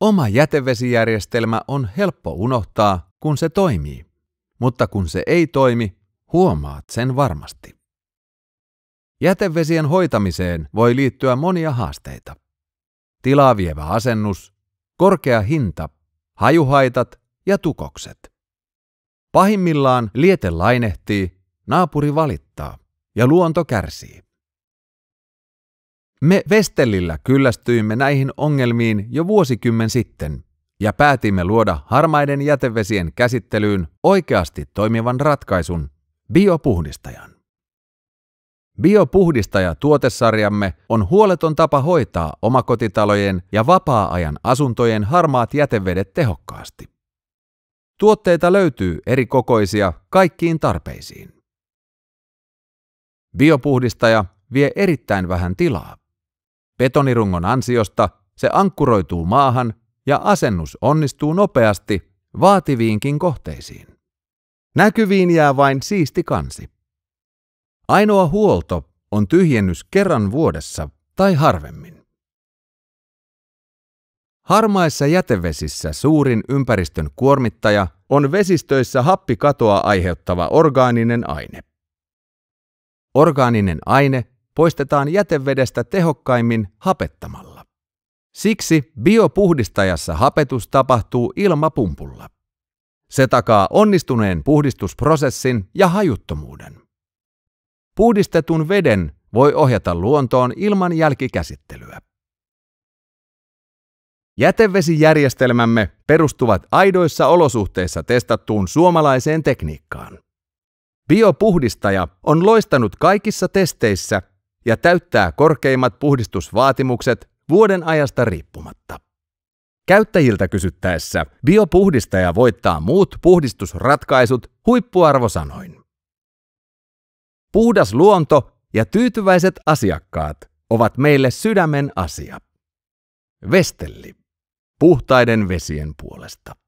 Oma jätevesijärjestelmä on helppo unohtaa, kun se toimii, mutta kun se ei toimi, huomaat sen varmasti. Jätevesien hoitamiseen voi liittyä monia haasteita. Tilaa vievä asennus, korkea hinta, hajuhaitat ja tukokset. Pahimmillaan liete lainehtii, naapuri valittaa ja luonto kärsii. Me Vestellillä kyllästyimme näihin ongelmiin jo vuosikymmen sitten ja päätimme luoda harmaiden jätevesien käsittelyyn oikeasti toimivan ratkaisun, biopuhdistajan. Biopuhdistaja-tuotesarjamme on huoleton tapa hoitaa omakotitalojen ja vapaa-ajan asuntojen harmaat jätevedet tehokkaasti. Tuotteita löytyy eri kokoisia kaikkiin tarpeisiin. Biopuhdistaja vie erittäin vähän tilaa. Betonirungon ansiosta se ankkuroituu maahan ja asennus onnistuu nopeasti vaativiinkin kohteisiin. Näkyviin jää vain siisti kansi. Ainoa huolto on tyhjennys kerran vuodessa tai harvemmin. Harmaissa jätevesissä suurin ympäristön kuormittaja on vesistöissä happikatoa aiheuttava orgaaninen aine. Orgaaninen aine poistetaan jätevedestä tehokkaimmin hapettamalla. Siksi biopuhdistajassa hapetus tapahtuu ilmapumpulla. Se takaa onnistuneen puhdistusprosessin ja hajuttomuuden. Puhdistetun veden voi ohjata luontoon ilman jälkikäsittelyä. Jätevesijärjestelmämme perustuvat aidoissa olosuhteissa testattuun suomalaiseen tekniikkaan. Biopuhdistaja on loistanut kaikissa testeissä ja täyttää korkeimmat puhdistusvaatimukset vuoden ajasta riippumatta. Käyttäjiltä kysyttäessä biopuhdistaja voittaa muut puhdistusratkaisut huippuarvosanoin. Puhdas luonto ja tyytyväiset asiakkaat ovat meille sydämen asia. Vestelli. Puhtaiden vesien puolesta.